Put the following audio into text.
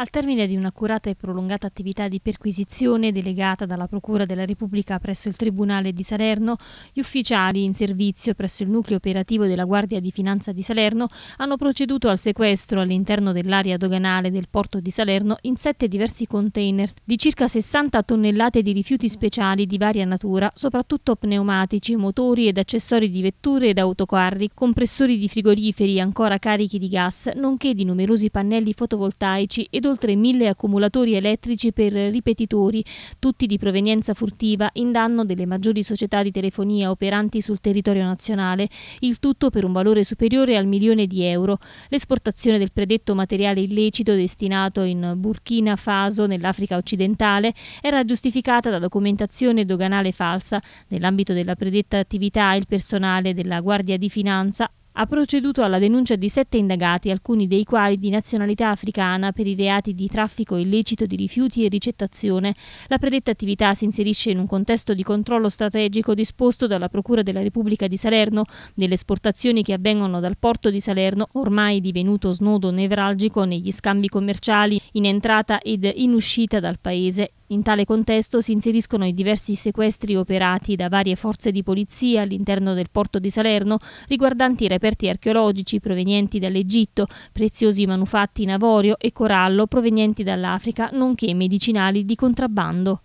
Al termine di un'accurata e prolungata attività di perquisizione delegata dalla Procura della Repubblica presso il Tribunale di Salerno, gli ufficiali in servizio presso il nucleo operativo della Guardia di Finanza di Salerno hanno proceduto al sequestro all'interno dell'area doganale del porto di Salerno in sette diversi container di circa 60 tonnellate di rifiuti speciali di varia natura, soprattutto pneumatici, motori ed accessori di vetture ed autocarri, compressori di frigoriferi ancora carichi di gas, nonché di numerosi pannelli fotovoltaici ed oltre mille accumulatori elettrici per ripetitori, tutti di provenienza furtiva, in danno delle maggiori società di telefonia operanti sul territorio nazionale, il tutto per un valore superiore al milione di euro. L'esportazione del predetto materiale illecito destinato in Burkina Faso, nell'Africa occidentale, era giustificata da documentazione doganale falsa. Nell'ambito della predetta attività, il personale della Guardia di Finanza ha proceduto alla denuncia di sette indagati, alcuni dei quali di nazionalità africana, per i reati di traffico illecito di rifiuti e ricettazione. La predetta attività si inserisce in un contesto di controllo strategico disposto dalla Procura della Repubblica di Salerno delle esportazioni che avvengono dal porto di Salerno, ormai divenuto snodo nevralgico negli scambi commerciali in entrata ed in uscita dal paese in tale contesto si inseriscono i diversi sequestri operati da varie forze di polizia all'interno del porto di Salerno riguardanti rapimenti reperti archeologici provenienti dall'Egitto, preziosi manufatti in avorio e corallo provenienti dall'Africa, nonché medicinali di contrabbando.